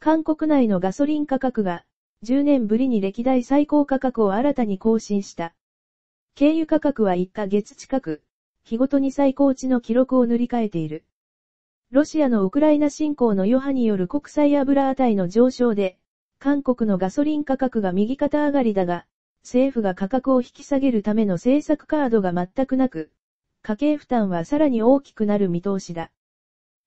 韓国内のガソリン価格が、10年ぶりに歴代最高価格を新たに更新した。経由価格は1ヶ月近く、日ごとに最高値の記録を塗り替えている。ロシアのウクライナ侵攻の余波による国際油値の上昇で、韓国のガソリン価格が右肩上がりだが、政府が価格を引き下げるための政策カードが全くなく、家計負担はさらに大きくなる見通しだ。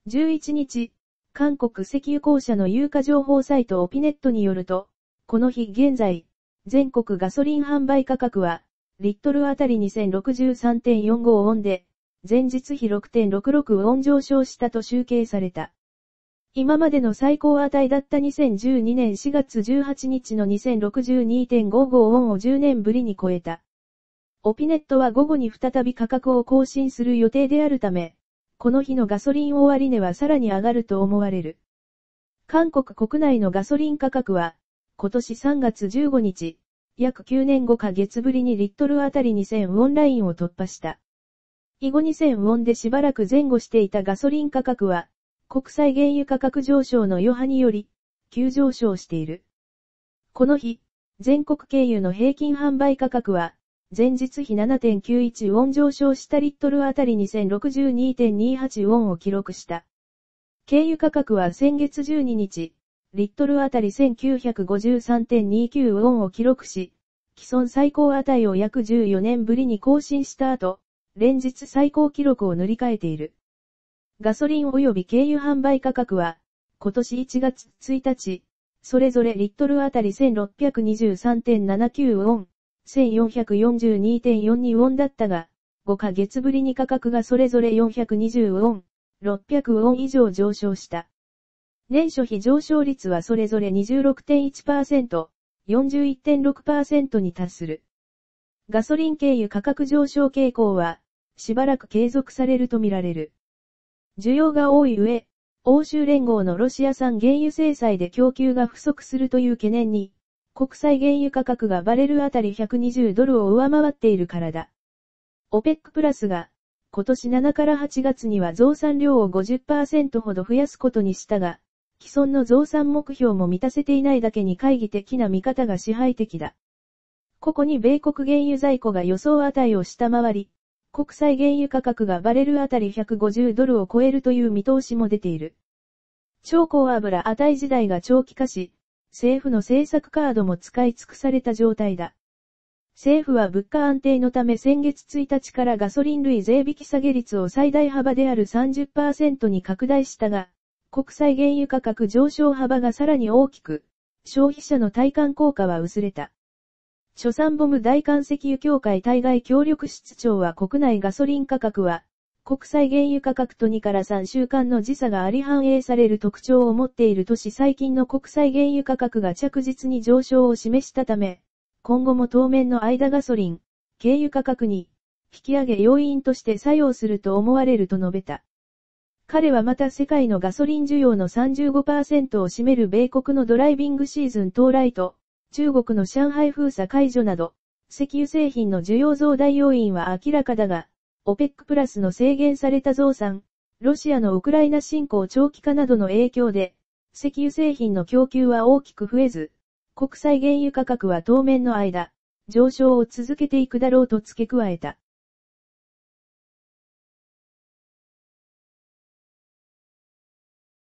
11日、韓国石油公社の有価情報サイトオピネットによると、この日現在、全国ガソリン販売価格は、リットルあたり2063.45ウォンで、前日比6.66ウォン上昇したと集計された。今までの最高値だった2012年4月18日の2062.55ウォンを10年ぶりに超えた。オピネットは午後に再び価格を更新する予定であるため、この日のガソリン終値はさらに上がると思われる。韓国国内のガソリン価格は、今年3月15日、約9年5ヶ月ぶりにリットルあたり2000ウォンラインを突破した。以後2000ウォンでしばらく前後していたガソリン価格は、国際原油価格上昇の余波により、急上昇している。この日、全国経由の平均販売価格は、前日比7.91ウォン上昇したリットルあたり2062.28ウォンを記録した。軽油価格は先月12日、リットルあたり1953.29ウォンを記録し、既存最高値を約14年ぶりに更新した後、連日最高記録を塗り替えている。ガソリン及び軽油販売価格は、今年1月1日、それぞれリットルあたり1623.79ウォン、1442.42ウォンだったが、5ヶ月ぶりに価格がそれぞれ420ウォン、600ウォン以上上昇した。年初比上昇率はそれぞれ26.1%、41.6%に達する。ガソリン経由価格上昇傾向は、しばらく継続されるとみられる。需要が多い上、欧州連合のロシア産原油制裁で供給が不足するという懸念に、国際原油価格がバレルあたり120ドルを上回っているからだ。OPEC プラスが、今年7から8月には増産量を50%ほど増やすことにしたが、既存の増産目標も満たせていないだけに会議的な見方が支配的だ。ここに米国原油在庫が予想値を下回り、国際原油価格がバレルあたり150ドルを超えるという見通しも出ている。超高油値時代が長期化し、政府の政策カードも使い尽くされた状態だ。政府は物価安定のため先月1日からガソリン類税引き下げ率を最大幅である30%に拡大したが、国際原油価格上昇幅がさらに大きく、消費者の体感効果は薄れた。初産ボム大韓石油協会対外協力室長は国内ガソリン価格は、国際原油価格と2から3週間の時差があり反映される特徴を持っている都市最近の国際原油価格が着実に上昇を示したため、今後も当面の間ガソリン、軽油価格に、引き上げ要因として作用すると思われると述べた。彼はまた世界のガソリン需要の35%を占める米国のドライビングシーズン到来と、中国の上海封鎖解除など、石油製品の需要増大要因は明らかだが、オペックプラスの制限された増産、ロシアのウクライナ侵攻長期化などの影響で、石油製品の供給は大きく増えず、国際原油価格は当面の間、上昇を続けていくだろうと付け加えた。